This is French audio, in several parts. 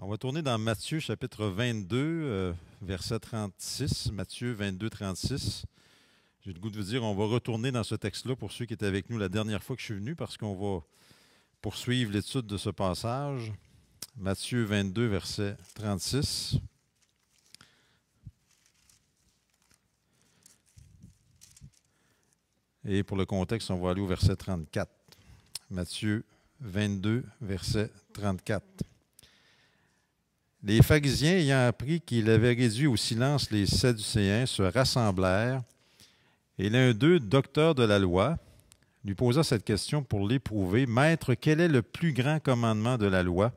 On va tourner dans Matthieu chapitre 22, euh, verset 36. Matthieu 22, 36. J'ai le goût de vous dire, on va retourner dans ce texte-là pour ceux qui étaient avec nous la dernière fois que je suis venu, parce qu'on va poursuivre l'étude de ce passage. Matthieu 22, verset 36. Et pour le contexte, on va aller au verset 34. Matthieu 22, verset 34. Les pharisiens ayant appris qu'il avait réduit au silence les Sadducéens se rassemblèrent, et l'un d'eux, docteur de la loi, lui posa cette question pour l'éprouver. Maître, quel est le plus grand commandement de la loi?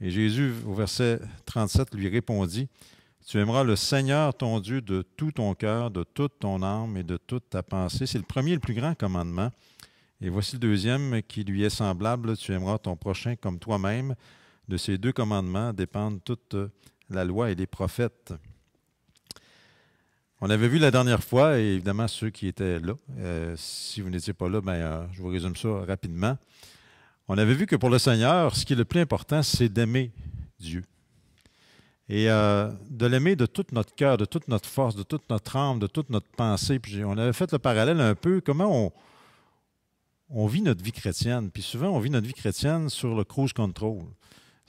Et Jésus, au verset 37, lui répondit, Tu aimeras le Seigneur ton Dieu de tout ton cœur, de toute ton âme et de toute ta pensée. C'est le premier, et le plus grand commandement. Et voici le deuxième qui lui est semblable, Tu aimeras ton prochain comme toi-même. De ces deux commandements dépendent toute euh, la loi et les prophètes. On avait vu la dernière fois, et évidemment ceux qui étaient là, euh, si vous n'étiez pas là, ben, euh, je vous résume ça rapidement. On avait vu que pour le Seigneur, ce qui est le plus important, c'est d'aimer Dieu. Et de l'aimer de tout notre cœur, de toute notre force, de toute notre âme, de toute notre pensée. Puis on avait fait le parallèle un peu, comment on, on vit notre vie chrétienne. Puis souvent, on vit notre vie chrétienne sur le cruise control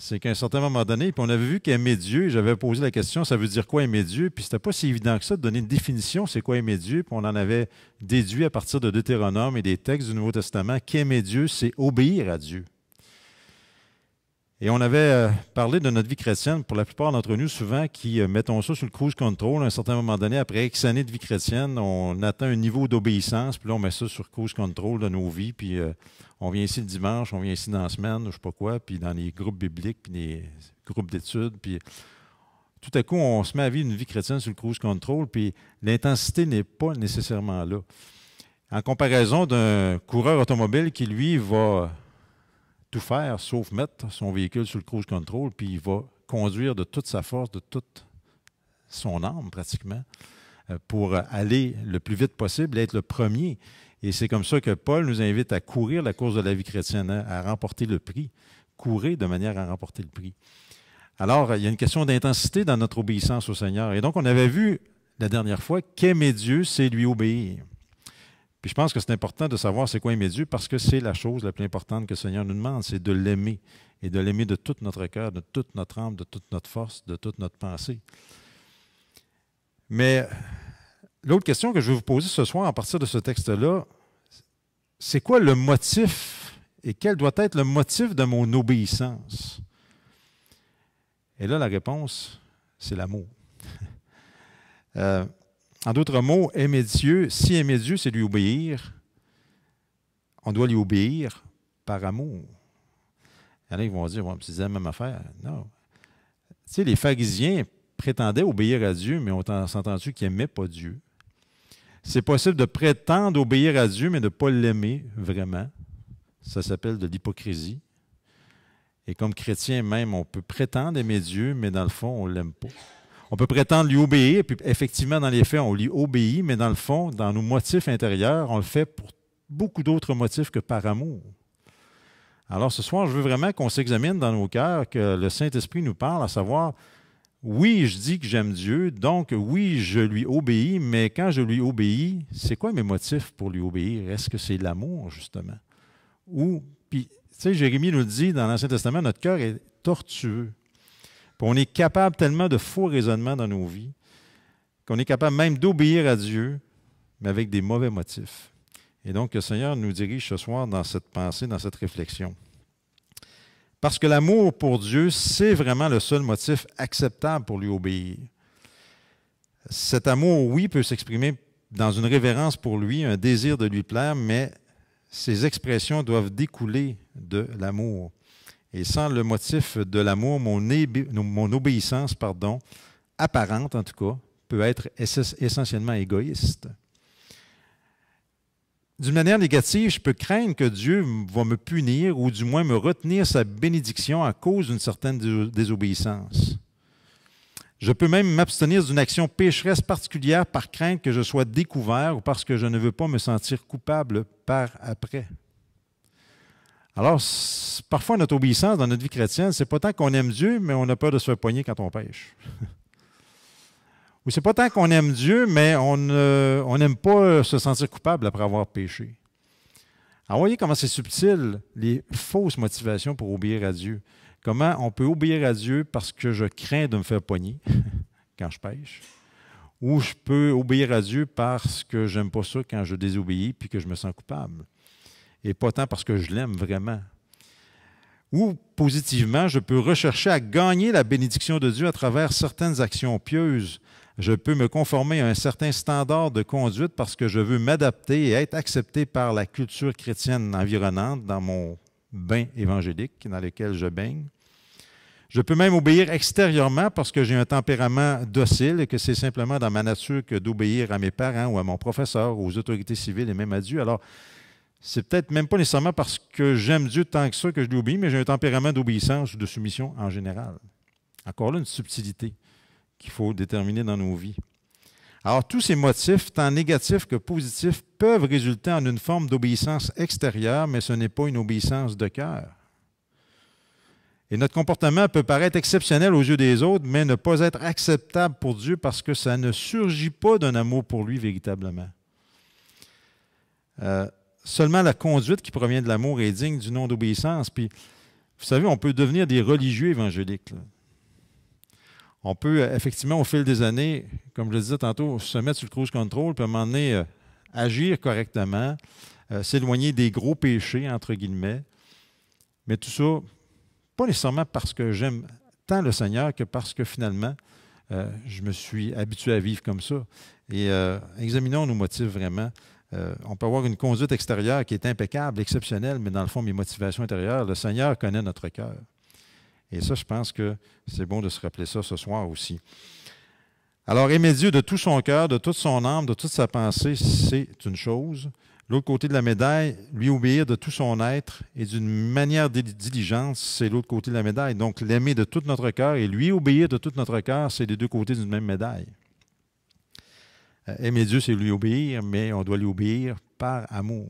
c'est qu'à un certain moment donné, puis on avait vu qu'aimer Dieu, j'avais posé la question, ça veut dire quoi aimer Dieu? Puis c'était pas si évident que ça de donner une définition, c'est quoi aimer Dieu? Puis on en avait déduit à partir de Deutéronome et des textes du Nouveau Testament qu'aimer Dieu, c'est obéir à Dieu. Et on avait euh, parlé de notre vie chrétienne, pour la plupart d'entre nous, souvent, qui euh, mettons ça sur le cruise control. À un certain moment donné, après X années de vie chrétienne, on atteint un niveau d'obéissance, puis là, on met ça sur cruise control de nos vies, puis euh, on vient ici le dimanche, on vient ici dans la semaine, je ne sais pas quoi, puis dans les groupes bibliques, puis les groupes d'études, puis tout à coup, on se met à vivre une vie chrétienne sur le cruise control, puis l'intensité n'est pas nécessairement là. En comparaison d'un coureur automobile qui, lui, va tout faire sauf mettre son véhicule sur le cruise control, puis il va conduire de toute sa force, de toute son âme pratiquement, euh, pour aller le plus vite possible, être le premier. Et c'est comme ça que Paul nous invite à courir la course de la vie chrétienne, hein, à remporter le prix. Courir de manière à remporter le prix. Alors, il y a une question d'intensité dans notre obéissance au Seigneur. Et donc, on avait vu la dernière fois qu'aimer Dieu, c'est lui obéir. Puis je pense que c'est important de savoir c'est quoi aimer Dieu parce que c'est la chose la plus importante que le Seigneur nous demande, c'est de l'aimer et de l'aimer de tout notre cœur, de toute notre âme, de toute notre force, de toute notre pensée. Mais l'autre question que je vais vous poser ce soir à partir de ce texte-là, c'est quoi le motif et quel doit être le motif de mon obéissance? Et là, la réponse, c'est l'amour. Euh, en d'autres mots, aimer Dieu, si aimer Dieu, c'est lui obéir, on doit lui obéir par amour. Il y en a qui vont dire, c'est la même affaire. Non. Tu les pharisiens prétendaient obéir à Dieu, mais on sentend entendu qu'ils n'aimaient pas Dieu. C'est possible de prétendre obéir à Dieu, mais de ne pas l'aimer vraiment. Ça s'appelle de l'hypocrisie. Et comme chrétien même, on peut prétendre aimer Dieu, mais dans le fond, on ne l'aime pas. On peut prétendre lui obéir, puis effectivement, dans les faits, on lui obéit, mais dans le fond, dans nos motifs intérieurs, on le fait pour beaucoup d'autres motifs que par amour. Alors ce soir, je veux vraiment qu'on s'examine dans nos cœurs, que le Saint-Esprit nous parle, à savoir, oui, je dis que j'aime Dieu, donc oui, je lui obéis, mais quand je lui obéis, c'est quoi mes motifs pour lui obéir? Est-ce que c'est l'amour, justement? Ou, puis, tu sais, Jérémie nous dit dans l'Ancien Testament, notre cœur est tortueux on est capable tellement de faux raisonnements dans nos vies qu'on est capable même d'obéir à Dieu, mais avec des mauvais motifs. Et donc, le Seigneur nous dirige ce soir dans cette pensée, dans cette réflexion. Parce que l'amour pour Dieu, c'est vraiment le seul motif acceptable pour lui obéir. Cet amour, oui, peut s'exprimer dans une révérence pour lui, un désir de lui plaire, mais ces expressions doivent découler de l'amour. Et sans le motif de l'amour, mon, obéissance, pardon, apparente en tout cas, peut être essentiellement égoïste. D'une manière négative, je peux craindre que Dieu va me punir ou du moins me retenir sa bénédiction à cause d'une certaine désobéissance. Je peux même m'abstenir d'une action pécheresse particulière par crainte que je sois découvert ou parce que je ne veux pas me sentir coupable par après. Alors, parfois, notre obéissance dans notre vie chrétienne, c'est pas tant qu'on aime Dieu, mais on a peur de se faire poigner quand on pêche. Ou c'est pas tant qu'on aime Dieu, mais on n'aime pas euh, se sentir coupable après avoir péché. Alors, voyez comment c'est subtil, les fausses motivations pour obéir à Dieu. Comment on peut obéir à Dieu parce que je crains de me faire poigner quand je pêche, ou je peux obéir à Dieu parce que j'aime pas ça quand je désobéis puis que je me sens coupable et pas tant parce que je l'aime vraiment. Ou positivement, je peux rechercher à gagner la bénédiction de Dieu à travers certaines actions pieuses. Je peux me conformer à un certain standard de conduite parce que je veux m'adapter et être accepté par la culture chrétienne environnante dans mon bain évangélique dans lequel je baigne. Je peux même obéir extérieurement parce que j'ai un tempérament docile et que c'est simplement dans ma nature que d'obéir à mes parents ou à mon professeur, aux autorités civiles et même à Dieu. Alors, c'est peut-être même pas nécessairement parce que j'aime Dieu tant que ça que je lui obéis, mais j'ai un tempérament d'obéissance ou de soumission en général. Encore là, une subtilité qu'il faut déterminer dans nos vies. Alors, tous ces motifs, tant négatifs que positifs, peuvent résulter en une forme d'obéissance extérieure, mais ce n'est pas une obéissance de cœur. Et notre comportement peut paraître exceptionnel aux yeux des autres, mais ne pas être acceptable pour Dieu parce que ça ne surgit pas d'un amour pour lui véritablement. Euh, Seulement la conduite qui provient de l'amour est digne du nom d'obéissance. Puis, vous savez, on peut devenir des religieux évangéliques. On peut, euh, effectivement, au fil des années, comme je le disais tantôt, se mettre sur le cruise control, puis à un moment donné, euh, agir correctement, euh, s'éloigner des gros péchés, entre guillemets. Mais tout ça, pas nécessairement parce que j'aime tant le Seigneur que parce que finalement, je me suis habitué à vivre comme ça. Et examinons nos motifs vraiment euh, on peut avoir une conduite extérieure qui est impeccable, exceptionnelle, mais dans le fond, mes motivations intérieures, le Seigneur connaît notre cœur. Et ça, je pense que c'est bon de se rappeler ça ce soir aussi. Alors, aimer Dieu de tout son cœur, de toute son âme, de toute sa pensée, c'est une chose. L'autre côté de la médaille, lui obéir de tout son être et d'une manière diligente, c'est l'autre côté de la médaille. Donc, l'aimer de tout notre cœur et lui obéir de tout notre cœur, c'est les deux côtés d'une même médaille. Euh, aimer Dieu, c'est lui obéir, mais on doit lui obéir par amour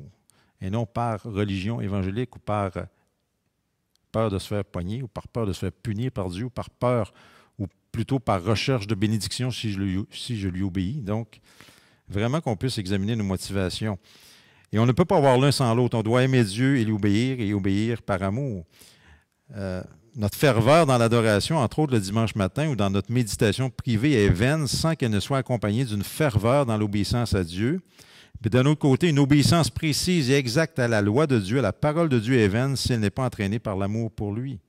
et non par religion évangélique ou par euh, peur de se faire pogner ou par peur de se faire punir par Dieu ou par peur ou plutôt par recherche de bénédiction si je lui, si je lui obéis. Donc, vraiment qu'on puisse examiner nos motivations. Et on ne peut pas avoir l'un sans l'autre. On doit aimer Dieu et lui obéir et obéir par amour. Euh, notre ferveur dans l'adoration, entre autres le dimanche matin ou dans notre méditation privée, est vaine sans qu'elle ne soit accompagnée d'une ferveur dans l'obéissance à Dieu. Puis d'un autre côté, une obéissance précise et exacte à la loi de Dieu, à la parole de Dieu est vaine s'il n'est pas entraîné par l'amour pour lui.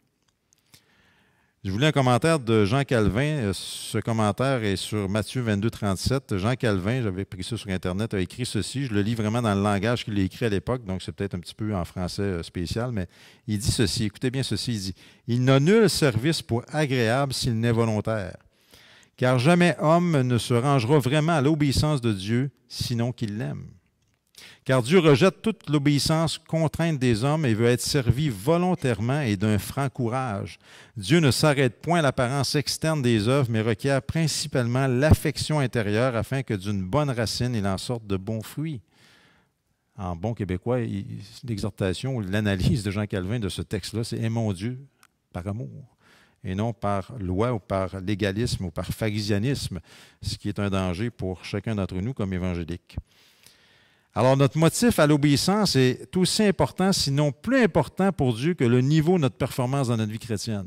Je voulais un commentaire de Jean Calvin. Euh, ce commentaire est sur Matthieu 22, 37. Jean Calvin, j'avais pris ça sur Internet, a écrit ceci. Je le lis vraiment dans le langage qu'il a écrit à l'époque, donc c'est peut-être un petit peu en français euh, spécial, mais il dit ceci. Écoutez bien ceci. Il dit Il n'a nul service pour agréable s'il n'est volontaire, car jamais homme ne se rangera vraiment à l'obéissance de Dieu, sinon qu'il l'aime. Car Dieu rejette toute l'obéissance contrainte des hommes et veut être servi volontairement et d'un franc courage. Dieu ne s'arrête point à l'apparence externe des œuvres, mais requiert principalement l'affection intérieure afin que d'une bonne racine il en sorte de bons fruits. En bon québécois, l'exhortation ou l'analyse de Jean Calvin de ce texte-là, c'est Aimons Dieu par amour et non par loi ou par légalisme ou par pharisianisme, ce qui est un danger pour chacun d'entre nous comme évangélique. Alors notre motif à l'obéissance est aussi important, sinon plus important pour Dieu que le niveau de notre performance dans notre vie chrétienne.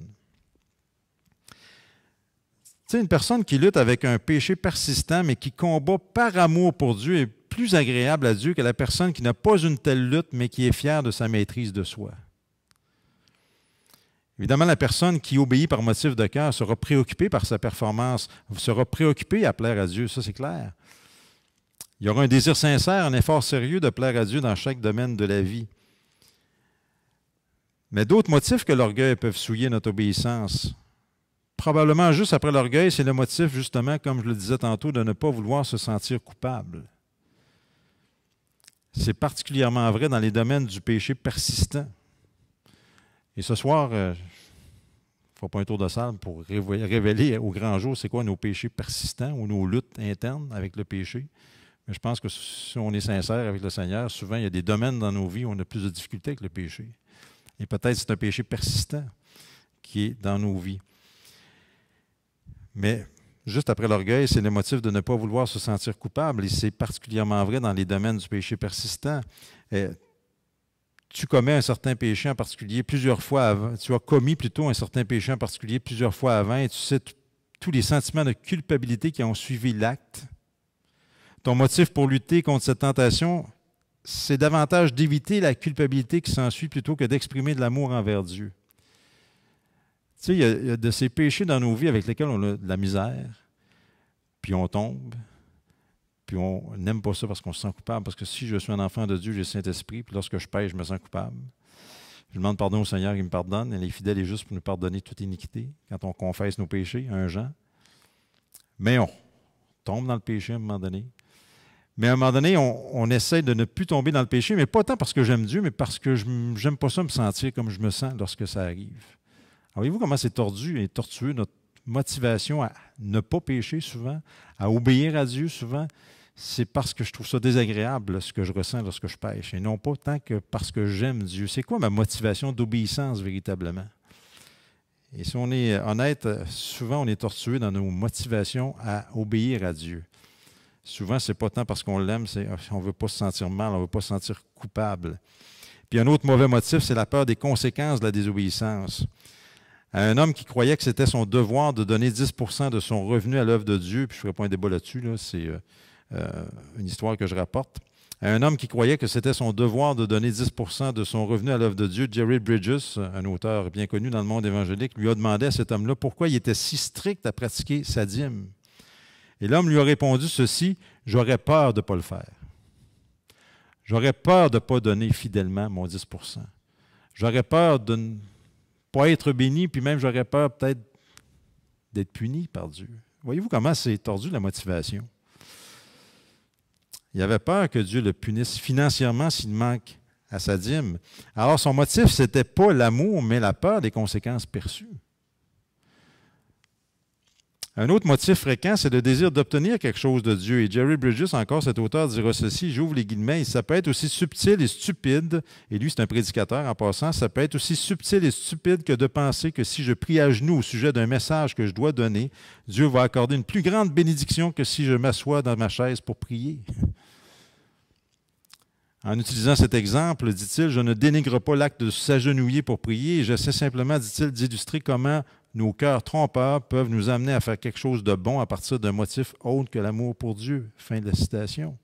Tu sais, une personne qui lutte avec un péché persistant, mais qui combat par amour pour Dieu, est plus agréable à Dieu que la personne qui n'a pas une telle lutte, mais qui est fière de sa maîtrise de soi. Évidemment, la personne qui obéit par motif de cœur sera préoccupée par sa performance, sera préoccupée à plaire à Dieu, ça c'est clair. Il y aura un désir sincère, un effort sérieux de plaire à Dieu dans chaque domaine de la vie. Mais d'autres motifs que l'orgueil peuvent souiller notre obéissance. Probablement juste après l'orgueil, c'est le motif justement, comme je le disais tantôt, de ne pas vouloir se sentir coupable. C'est particulièrement vrai dans les domaines du péché persistant. Et ce soir, il ne faut pas un tour de salle pour révéler au grand jour c'est quoi nos péchés persistants ou nos luttes internes avec le péché. Mais je pense que si on est sincère avec le Seigneur, souvent il y a des domaines dans nos vies où on a plus de difficultés avec le péché. Et peut-être c'est un péché persistant qui est dans nos vies. Mais juste après l'orgueil, c'est le motif de ne pas vouloir se sentir coupable. Et c'est particulièrement vrai dans les domaines du péché persistant. Eh, tu commets un certain péché en particulier plusieurs fois avant. Tu as commis plutôt un certain péché en particulier plusieurs fois avant et tu sais tous les sentiments de culpabilité qui ont suivi l'acte ton motif pour lutter contre cette tentation, c'est davantage d'éviter la culpabilité qui s'ensuit plutôt que d'exprimer de l'amour envers Dieu. Tu sais, il y, a, de ces péchés dans nos vies avec lesquels on a de la misère, puis on tombe, puis on n'aime pas ça parce qu'on se sent coupable, parce que si je suis un enfant de Dieu, j'ai le Saint-Esprit, puis lorsque je pèche, je me sens coupable. Je demande pardon au Seigneur, il me pardonne, et les est fidèle et juste pour nous pardonner toute iniquité quand on confesse nos péchés, à un Jean. Mais on tombe dans le péché à un moment donné, mais à un moment donné, on, essaie de ne plus tomber dans le péché, mais pas tant parce que j'aime Dieu, mais parce que je n'aime pas ça me sentir comme je me sens lorsque ça arrive. Voyez-vous comment c'est tordu et tortueux notre motivation à ne pas pécher souvent, à obéir à Dieu souvent? C'est parce que je trouve ça désagréable ce que je ressens lorsque je pêche, et non pas tant que parce que j'aime Dieu. C'est quoi ma motivation d'obéissance véritablement? Et si on est honnête, souvent on est tortueux dans nos motivations à obéir à Dieu. Souvent, c'est pas tant parce qu'on l'aime, c'est ah, on veut pas se sentir mal, on veut pas se sentir coupable. Puis un autre mauvais motif, c'est la peur des conséquences de la désobéissance. Un homme qui croyait que c'était son devoir de donner 10 de son revenu à l'œuvre de Dieu, puis je ne ferai pas un débat là-dessus, là, c'est euh, euh, une histoire que je rapporte. Un homme qui croyait que c'était son devoir de donner 10 de son revenu à l'œuvre de Dieu, Jerry Bridges, un auteur bien connu dans le monde évangélique, lui a demandé à cet homme-là pourquoi il était si strict à pratiquer sa dîme. Et l'homme lui a répondu ceci, j'aurais peur de ne pas le faire. J'aurais peur de ne pas donner fidèlement mon 10 J'aurais peur de ne pas être béni, puis même j'aurais peur peut-être d'être puni par Dieu. Voyez-vous comment c'est tordu la motivation. Il avait peur que Dieu le punisse financièrement s'il manque à sa dîme. Alors son motif, ce n'était pas l'amour, mais la peur des conséquences perçues. Un autre motif fréquent, c'est le désir d'obtenir quelque chose de Dieu. Et Jerry Bridges, encore cet auteur, dira ceci, j'ouvre les guillemets, ça peut être aussi subtil et stupide, et lui c'est un prédicateur en passant, ça peut être aussi subtil et stupide que de penser que si je prie à genoux au sujet d'un message que je dois donner, Dieu va accorder une plus grande bénédiction que si je m'assois dans ma chaise pour prier. En utilisant cet exemple, dit-il, je ne dénigre pas l'acte de s'agenouiller pour prier, j'essaie simplement, dit-il, d'illustrer comment nos cœurs trompeurs peuvent nous amener à faire quelque chose de bon à partir d'un motif autre que l'amour pour Dieu. Fin de la citation.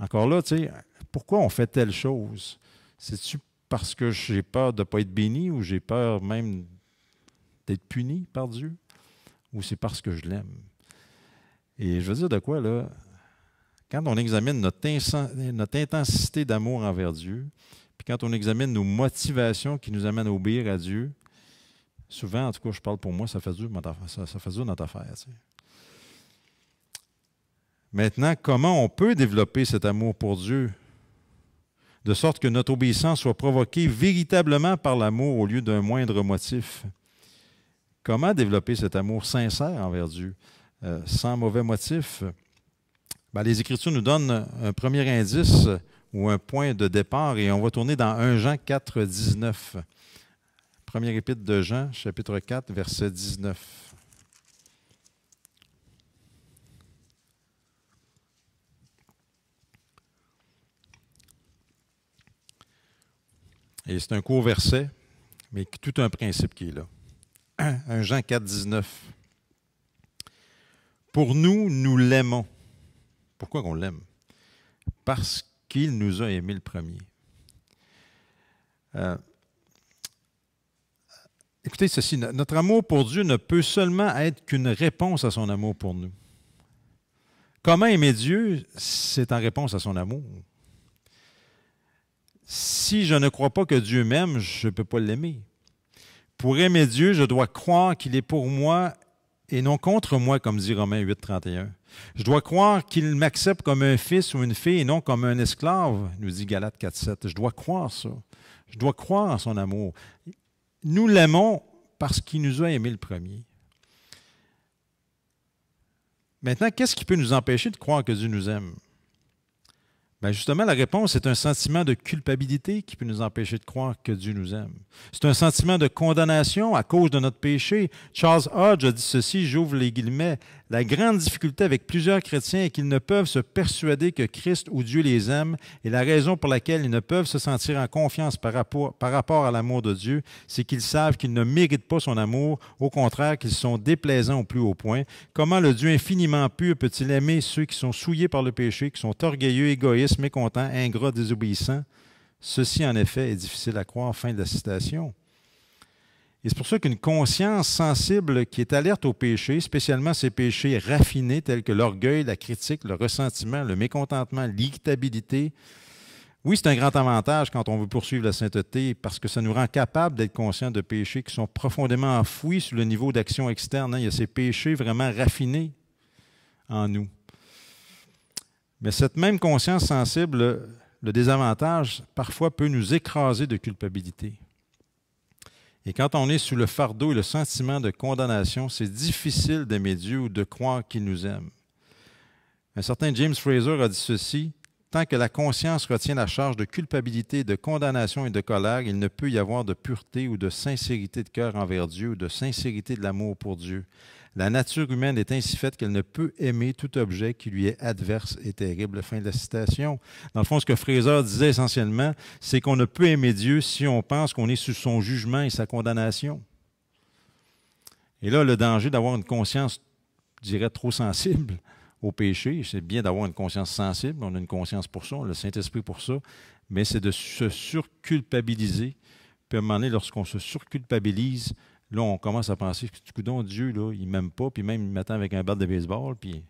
Encore là, tu sais, pourquoi on fait telle chose? C'est-tu parce que j'ai peur de ne pas être béni ou j'ai peur même d'être puni par Dieu? Ou c'est parce que je l'aime? Et je veux dire de quoi, là? Quand on examine notre, notre intensité d'amour envers Dieu, puis quand on examine nos motivations qui nous amènent à obéir à Dieu, souvent, en tout cas, je parle pour moi, ça fait dur, notre affaire. Maintenant, comment on peut développer cet amour pour Dieu de sorte que notre obéissance soit provoquée véritablement par l'amour au lieu d'un moindre motif? Comment développer cet amour sincère envers Dieu euh, sans mauvais motif? Ben, les Écritures nous donnent un premier indice ou un point de départ et on va tourner dans 1 Jean 4, 19. Première épître de Jean, chapitre 4, verset 19. Et c'est un court verset, mais tout un principe qui est là. 1 Jean 4, 19. Pour nous, nous l'aimons. Pourquoi qu'on l'aime? Parce qu'il nous a aimés le premier. Euh, Écoutez ceci, notre amour pour Dieu ne peut seulement être qu'une réponse à son amour pour nous. Comment aimer Dieu, c'est en réponse à son amour. Si je ne crois pas que Dieu m'aime, je ne peux pas l'aimer. Pour aimer Dieu, je dois croire qu'il est pour moi et non contre moi, comme dit Romain 8, 31. Je dois croire qu'il m'accepte comme un fils ou une fille et non comme un esclave, nous dit Galate 4, 7. Je dois croire ça. Je dois croire en son amour nous l'aimons parce qu'il nous a aimés le premier. Maintenant, qu'est-ce qui peut nous empêcher de croire que Dieu nous aime? Ben, justement, la réponse est un sentiment de culpabilité qui peut nous empêcher de croire que Dieu nous aime. C'est un sentiment de condamnation à cause de notre péché. Charles Hodge a dit ceci, j'ouvre les guillemets, la grande difficulté avec plusieurs chrétiens est qu'ils ne peuvent se persuader que Christ ou Dieu les aime, et la raison pour laquelle ils ne peuvent se sentir en confiance par rapport, à l'amour de Dieu, c'est qu'ils savent qu'ils ne méritent pas son amour, au contraire qu'ils sont déplaisants au plus haut point. Comment le Dieu infiniment pur peut-il aimer ceux qui sont souillés par le péché, qui sont orgueilleux, égoïstes, mécontents, ingrats, désobéissants? Ceci, en effet, est difficile à croire. Fin de la citation. Et c'est pour ça qu'une conscience sensible qui est alerte aux péché, spécialement ces péchés raffinés tels que l'orgueil, la critique, le ressentiment, le mécontentement, l'irritabilité, oui, c'est un grand avantage quand on veut poursuivre la sainteté parce que ça nous rend capable d'être conscients de péchés qui sont profondément enfouis sous le niveau d'action externe. Hein. Il y a ces péchés vraiment raffinés en nous. Mais cette même conscience sensible, le désavantage, parfois peut nous écraser de culpabilité. Et quand on est sous le fardeau et le sentiment de condamnation, c'est difficile d'aimer Dieu ou de croire qu'il nous aime. Un certain James Fraser a dit ceci Tant que la conscience retient la charge de culpabilité, de condamnation et de colère, il ne peut y avoir de pureté ou de sincérité de cœur envers Dieu ou de sincérité de l'amour pour Dieu. La nature humaine est ainsi faite qu'elle ne peut aimer tout objet qui lui est adverse et terrible. Fin de la citation. Dans le fond, ce que Fraser disait essentiellement, c'est qu'on ne peut aimer Dieu si on pense qu'on est sous son jugement et sa condamnation. Et là, le danger d'avoir une conscience, je dirais, trop sensible au péché, c'est bien d'avoir une conscience sensible, on a une conscience pour ça, on a le Saint-Esprit pour ça, mais c'est de se surculpabiliser. Puis à un moment donné, lorsqu'on se surculpabilise, Là, on commence à penser que, donc Dieu, là, il m'aime pas, puis même, il m'attend avec un bat de baseball. Puis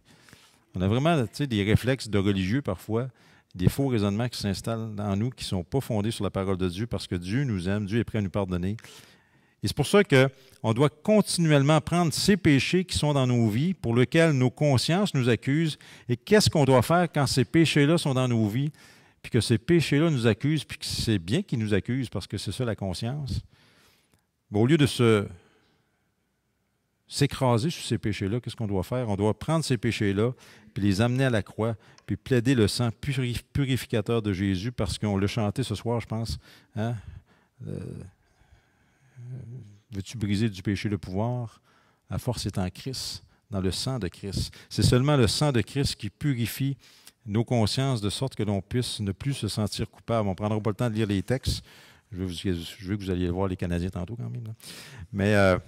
on a vraiment des réflexes de religieux parfois, des faux raisonnements qui s'installent en nous qui ne sont pas fondés sur la parole de Dieu parce que Dieu nous aime, Dieu est prêt à nous pardonner. Et c'est pour ça qu'on doit continuellement prendre ces péchés qui sont dans nos vies, pour lesquels nos consciences nous accusent, et qu'est-ce qu'on doit faire quand ces péchés-là sont dans nos vies, puis que ces péchés-là nous accusent, puis que c'est bien qu'ils nous accusent, parce que c'est ça la conscience. au lieu de se s'écraser sur ces péchés-là, qu'est-ce qu'on doit faire? On doit prendre ces péchés-là, puis les amener à la croix, puis plaider le sang purificateur de Jésus, parce qu'on l'a chanté ce soir, je pense. Hein? Euh, veux-tu briser du péché le pouvoir? La force est en Christ, dans le sang de Christ. C'est seulement le sang de Christ qui purifie nos consciences de sorte que l'on puisse ne plus se sentir coupable. On ne prendra pas le temps de lire les textes. Je veux, que vous alliez voir les Canadiens tantôt quand même. Mais euh,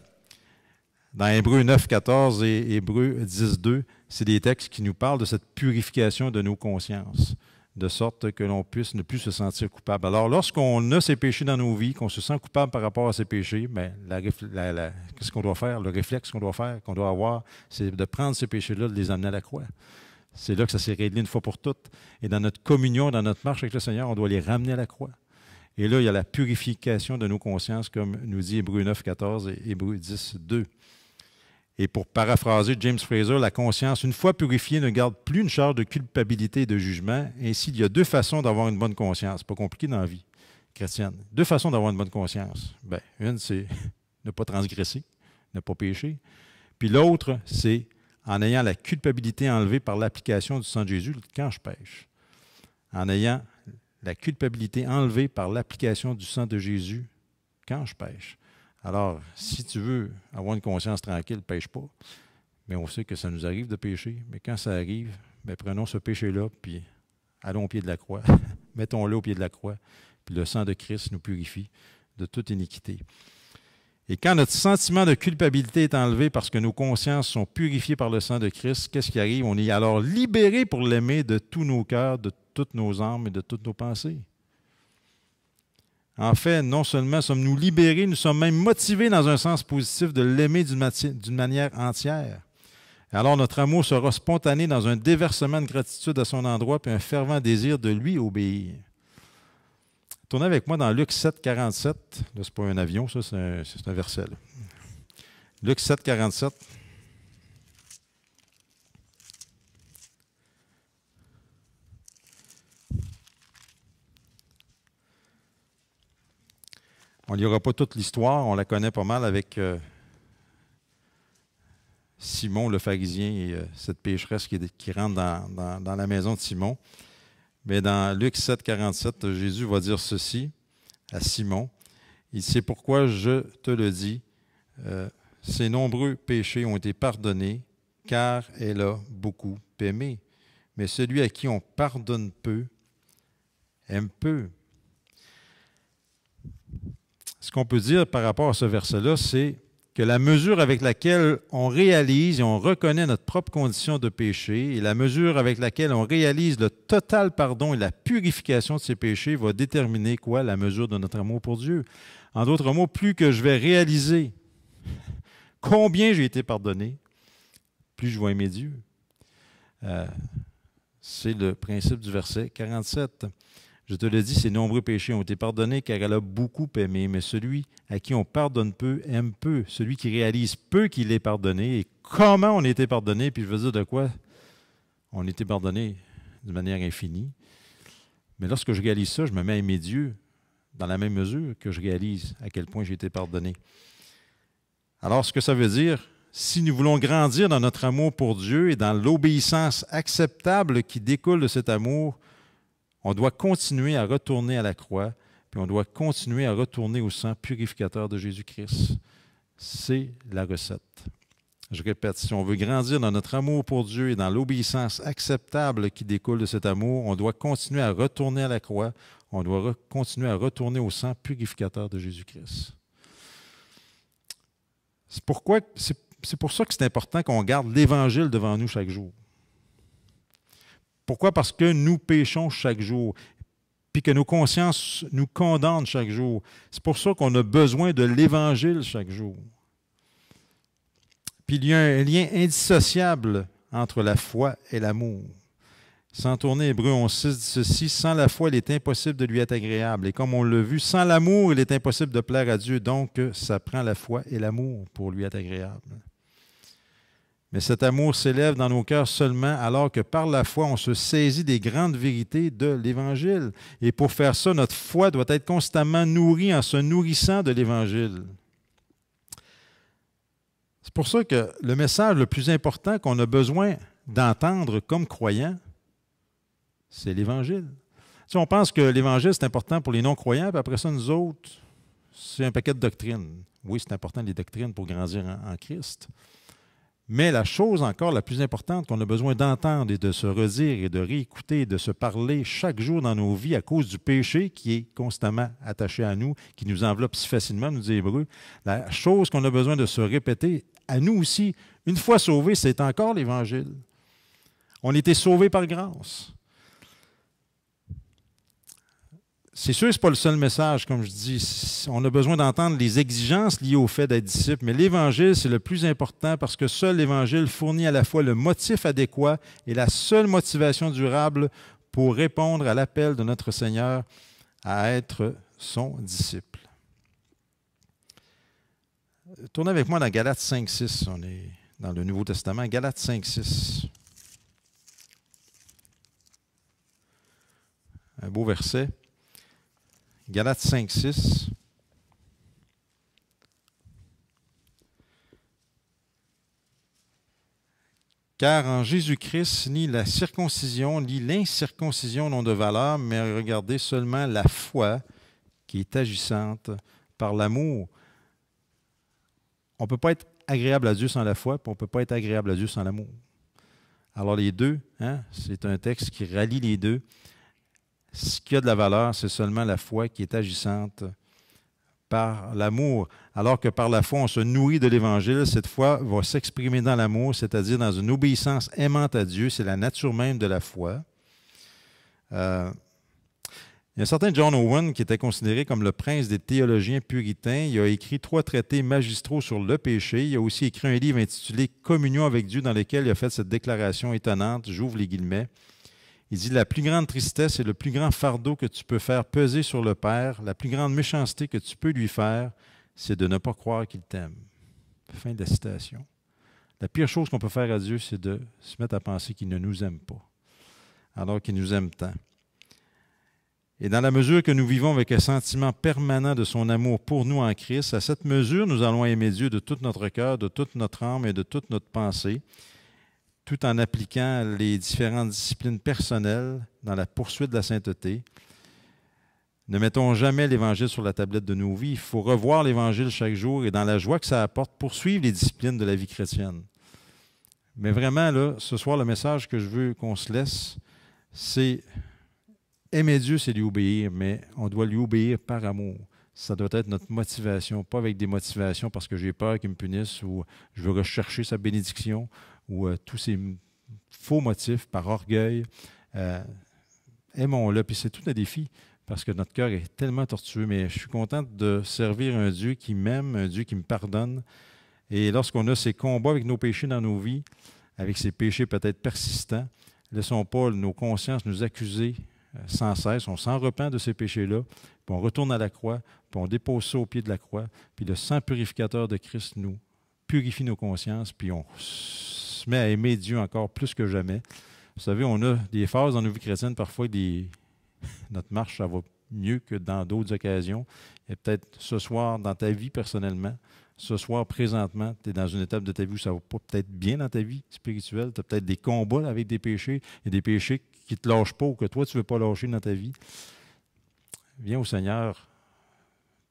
dans Hébreu 9, 14 et Hébreu 10, 2, c'est des textes qui nous parlent de cette purification de nos consciences, de sorte que l'on puisse ne plus se sentir coupable. Alors, lorsqu'on a ces péchés dans nos vies, qu'on se sent coupable par rapport à ces péchés, mais ben, qu'est-ce qu'on doit faire? Le réflexe qu'on doit faire, qu'on doit avoir, c'est de prendre ces péchés-là, de les amener à la croix. C'est là que ça s'est réglé une fois pour toutes. Et dans notre communion, dans notre marche avec le Seigneur, on doit les ramener à la croix. Et là, il y a la purification de nos consciences, comme nous dit Hébreu 9, 14 et Hébreu 10, 2. Et pour paraphraser James Fraser, la conscience, une fois purifiée, ne garde plus une charge de culpabilité et de jugement. Ainsi, il y a deux façons d'avoir une bonne conscience. Pas compliqué dans la vie chrétienne. Deux façons d'avoir une bonne conscience. Ben, une, c'est ne pas transgresser, ne pas pécher. Puis l'autre, c'est en ayant la culpabilité enlevée par l'application du sang de Jésus quand je pêche. En ayant la culpabilité enlevée par l'application du sang de Jésus quand je pêche. Alors, si tu veux avoir une conscience tranquille, pêche pas. Mais on sait que ça nous arrive de pécher. Mais quand ça arrive, ben, prenons ce péché-là, puis allons au pied de la croix. Mettons-le au pied de la croix. Puis le sang de Christ nous purifie de toute iniquité. Et quand notre sentiment de culpabilité est enlevé parce que nos consciences sont purifiées par le sang de Christ, qu'est-ce qui arrive? On est alors libéré pour l'aimer de tous nos cœurs, de toutes nos âmes et de toutes nos pensées. En fait, non seulement sommes-nous libérés, nous sommes même motivés dans un sens positif de l'aimer d'une manière entière. Alors notre amour sera spontané dans un déversement de gratitude à son endroit puis un fervent désir de lui obéir. Tournez avec moi dans Luc 7, 47. Là, ce pas un avion, ça, c'est un, un verset. Luc 7, 47. On ne lira pas toute l'histoire, on la connaît pas mal avec euh, Simon le pharisien et euh, cette pécheresse qui, rentre dans, la maison de Simon. Mais dans Luc 7, 47, Jésus va dire ceci à Simon. Il sait pourquoi je te le dis. ses euh, nombreux péchés ont été pardonnés, car elle a beaucoup aimé. Mais celui à qui on pardonne peu, aime peu qu'on peut dire par rapport à ce verset-là, c'est que la mesure avec laquelle on réalise et on reconnaît notre propre condition de péché et la mesure avec laquelle on réalise le total pardon et la purification de ses péchés va déterminer quoi la mesure de notre amour pour Dieu. En d'autres mots, plus que je vais réaliser combien j'ai été pardonné, plus je vais aimer Dieu. Euh, c'est le principe du verset 47. Je te le dis, ses nombreux péchés ont été pardonnés car elle a beaucoup aimé, mais celui à qui on pardonne peu aime peu. Celui qui réalise peu qu'il est pardonné et comment on a été pardonné, puis je veux dire de quoi on a été pardonné de manière infinie. Mais lorsque je réalise ça, je me mets à aimer Dieu dans la même mesure que je réalise à quel point j'ai été pardonné. Alors, ce que ça veut dire, si nous voulons grandir dans notre amour pour Dieu et dans l'obéissance acceptable qui découle de cet amour, on doit continuer à retourner à la croix, puis on doit continuer à retourner au sang purificateur de Jésus-Christ. C'est la recette. Je répète, si on veut grandir dans notre amour pour Dieu et dans l'obéissance acceptable qui découle de cet amour, on doit continuer à retourner à la croix, on doit continuer à retourner au sang purificateur de Jésus-Christ. C'est, pourquoi, pour ça que c'est important qu'on garde l'Évangile devant nous chaque jour. Pourquoi? Parce que nous péchons chaque jour, puis que nos consciences nous condamnent chaque jour. C'est pour ça qu'on a besoin de l'Évangile chaque jour. Puis il y a un lien indissociable entre la foi et l'amour. Sans tourner Hébreu 11, dit ceci, sans la foi, il est impossible de lui être agréable. Et comme on l'a vu, sans l'amour, il est impossible de plaire à Dieu. Donc, ça prend la foi et l'amour pour lui être agréable. Mais cet amour s'élève dans nos cœurs seulement alors que par la foi, on se saisit des grandes vérités de l'Évangile. Et pour faire ça, notre foi doit être constamment nourrie en se nourrissant de l'Évangile. C'est pour ça que le message le plus important qu'on a besoin d'entendre comme croyant, c'est l'Évangile. Si on pense que l'Évangile, c'est important pour les non-croyants, puis après ça, nous autres, c'est un paquet de doctrines. Oui, c'est important les doctrines pour grandir en Christ. Mais la chose encore la plus importante qu'on a besoin d'entendre et de se redire et de réécouter, et de se parler chaque jour dans nos vies à cause du péché qui est constamment attaché à nous, qui nous enveloppe si facilement, nous dit Hébreu, la chose qu'on a besoin de se répéter à nous aussi, une fois sauvés, c'est encore l'Évangile. On était sauvés par grâce. c'est sûr, n'est pas le seul message, comme je dis. On a besoin d'entendre les exigences liées au fait d'être disciple, mais l'Évangile, c'est le plus important parce que seul l'Évangile fournit à la fois le motif adéquat et la seule motivation durable pour répondre à l'appel de notre Seigneur à être son disciple. Tournez avec moi dans Galates 5.6. On est dans le Nouveau Testament. Galates 5-6. Un beau verset. Galates 5, 6. Car en Jésus-Christ, ni la circoncision, ni l'incirconcision n'ont de valeur, mais regardez seulement la foi qui est agissante par l'amour. On ne peut pas être agréable à Dieu sans la foi, puis on ne peut pas être agréable à Dieu sans l'amour. Alors les deux, hein, c'est un texte qui rallie les deux ce qui a de la valeur, c'est seulement la foi qui est agissante par l'amour. Alors que par la foi, on se nourrit de l'Évangile, cette foi va s'exprimer dans l'amour, c'est-à-dire dans une obéissance aimante à Dieu. C'est la nature même de la foi. Euh, il y a un certain John Owen qui était considéré comme le prince des théologiens puritains. Il a écrit trois traités magistraux sur le péché. Il a aussi écrit un livre intitulé Communion avec Dieu dans lequel il a fait cette déclaration étonnante, j'ouvre les guillemets. Il dit La plus grande tristesse et le plus grand fardeau que tu peux faire peser sur le Père, la plus grande méchanceté que tu peux lui faire, c'est de ne pas croire qu'il t'aime. Fin de la citation. La pire chose qu'on peut faire à Dieu, c'est de se mettre à penser qu'il ne nous aime pas, alors qu'il nous aime tant. Et dans la mesure que nous vivons avec un sentiment permanent de son amour pour nous en Christ, à cette mesure, nous allons aimer Dieu de tout notre cœur, de toute notre âme et de toute notre pensée tout en appliquant les différentes disciplines personnelles dans la poursuite de la sainteté. Ne mettons jamais l'Évangile sur la tablette de nos vies. Il faut revoir l'Évangile chaque jour et dans la joie que ça apporte, poursuivre les disciplines de la vie chrétienne. Mais vraiment, là, ce soir, le message que je veux qu'on se laisse, c'est aimer Dieu, c'est lui obéir, mais on doit lui obéir par amour. Ça doit être notre motivation, pas avec des motivations parce que j'ai peur qu'il me punisse ou je veux rechercher sa bénédiction ou euh, tous ces faux motifs par orgueil. Euh, aimons-le, puis c'est tout un défi parce que notre cœur est tellement tortueux, mais je suis content de servir un Dieu qui m'aime, un Dieu qui me pardonne. Et lorsqu'on a ces combats avec nos péchés dans nos vies, avec ces péchés peut-être persistants, laissons pas nos consciences nous accuser euh, sans cesse. On s'en repent de ces péchés-là, puis on retourne à la croix, puis on dépose ça au pied de la croix, puis le sang purificateur de Christ nous purifie nos consciences, puis on se met à aimer Dieu encore plus que jamais. Vous savez, on a des phases dans nos vies chrétiennes, parfois des... notre marche, ça va mieux que dans d'autres occasions. Et peut-être ce soir, dans ta vie personnellement, ce soir, présentement, tu es dans une étape de ta vie où ça va pas peut-être bien dans ta vie spirituelle. Tu as peut-être des combats avec des péchés et des péchés qui ne te lâchent pas ou que toi, tu ne veux pas lâcher dans ta vie. Viens au Seigneur,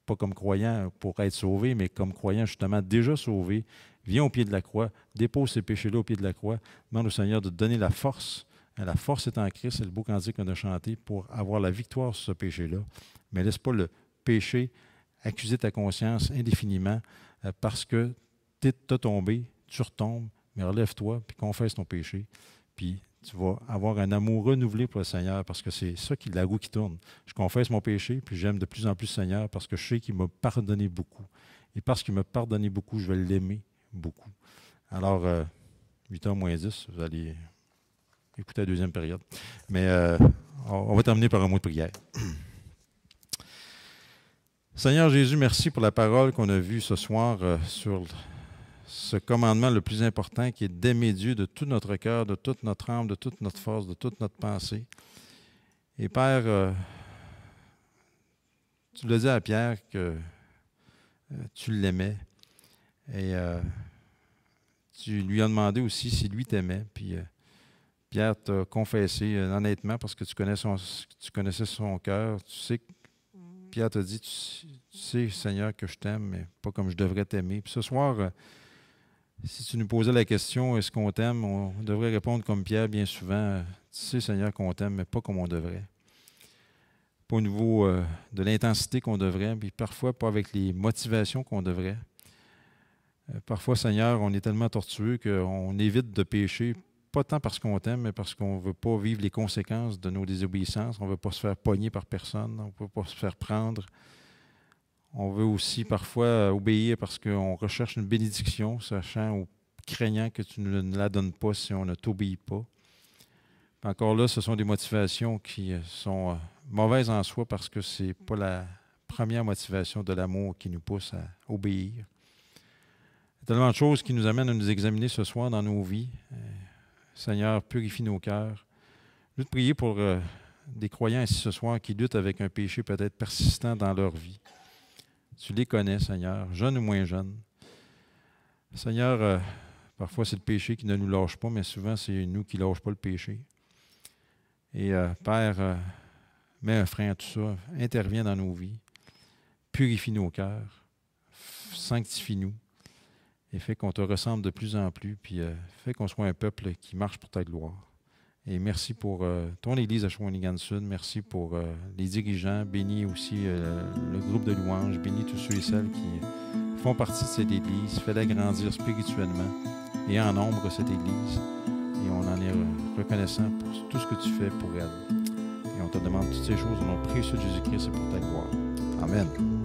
pas comme croyant pour être sauvé, mais comme croyant justement déjà sauvé Viens au pied de la croix, dépose ces péchés-là au pied de la croix, demande au Seigneur de te donner la force. Hein, la force est en Christ, c'est le beau cantique qu'on a chanté pour avoir la victoire sur ce péché-là. Mais laisse pas le péché accuser ta conscience indéfiniment euh, parce que tu as tombé, tu retombes, mais relève-toi, puis confesse ton péché, puis tu vas avoir un amour renouvelé pour le Seigneur parce que c'est ça qui la roue qui tourne. Je confesse mon péché, puis j'aime de plus en plus le Seigneur parce que je sais qu'il m'a pardonné beaucoup. Et parce qu'il m'a pardonné beaucoup, je vais l'aimer beaucoup. Alors, 8h euh, moins 10, vous allez écouter la deuxième période. Mais euh, on va terminer par un mot de prière. Seigneur Jésus, merci pour la parole qu'on a vue ce soir euh, sur ce commandement le plus important qui est d'aimer Dieu de tout notre cœur, de toute notre âme, de toute notre force, de toute notre pensée. Et Père, tu le dis à Pierre que tu l'aimais, et euh, tu lui as demandé aussi si lui t'aimait. Puis euh, Pierre t'a confessé euh, honnêtement parce que tu, connaissais son cœur. Tu sais, Pierre t'a dit, tu, sais, Seigneur, que je t'aime, mais pas comme je devrais t'aimer. Puis ce soir, si tu nous posais la question, est-ce qu'on t'aime, on devrait répondre comme Pierre bien souvent, tu sais, Seigneur, qu'on t'aime, mais pas comme on devrait pas au niveau de l'intensité qu'on devrait, puis parfois pas avec les motivations qu'on devrait. Euh, parfois, Seigneur, on est tellement tortueux qu'on évite de pécher, pas tant parce qu'on t'aime, mais parce qu'on ne veut pas vivre les conséquences de nos désobéissances. On ne veut pas se faire pogner par personne, on ne veut pas se faire prendre. On veut aussi parfois euh, obéir parce qu'on recherche une bénédiction, sachant ou craignant que tu ne la donnes pas si on ne t'obéit pas. Encore là, ce sont des motivations qui euh, sont mauvaises en soi parce que ce n'est pas la première motivation de l'amour qui nous pousse à obéir. Il tellement de choses qui nous amènent à nous examiner ce soir dans nos vies. Euh, Seigneur, purifie nos cœurs. Nous te prier pour euh, des croyants ici ce soir qui luttent avec un péché peut-être persistant dans leur vie. Tu les connais, Seigneur, jeunes ou moins jeunes. Seigneur, euh, parfois c'est le péché qui ne nous lâche pas, mais souvent c'est nous qui ne lâchons pas le péché. Et Père, mets un frein à tout ça, interviens dans nos vies, purifie nos cœurs, sanctifie-nous et fais qu'on te ressemble de plus en plus, puis euh, fait fais qu'on soit un peuple qui marche pour ta gloire. Et merci pour euh, ton Église à Shawinigan Sud. Merci pour euh, les dirigeants. Bénis aussi le groupe de louanges. Bénis tous ceux et celles qui font partie de cette Église. Fais-la grandir spirituellement et en nombre, cette Église. Et on en est reconnaissant pour tout ce que tu fais pour elle. Et on te demande toutes ces choses on nom précieux de Jésus-Christ pour ta gloire. Amen.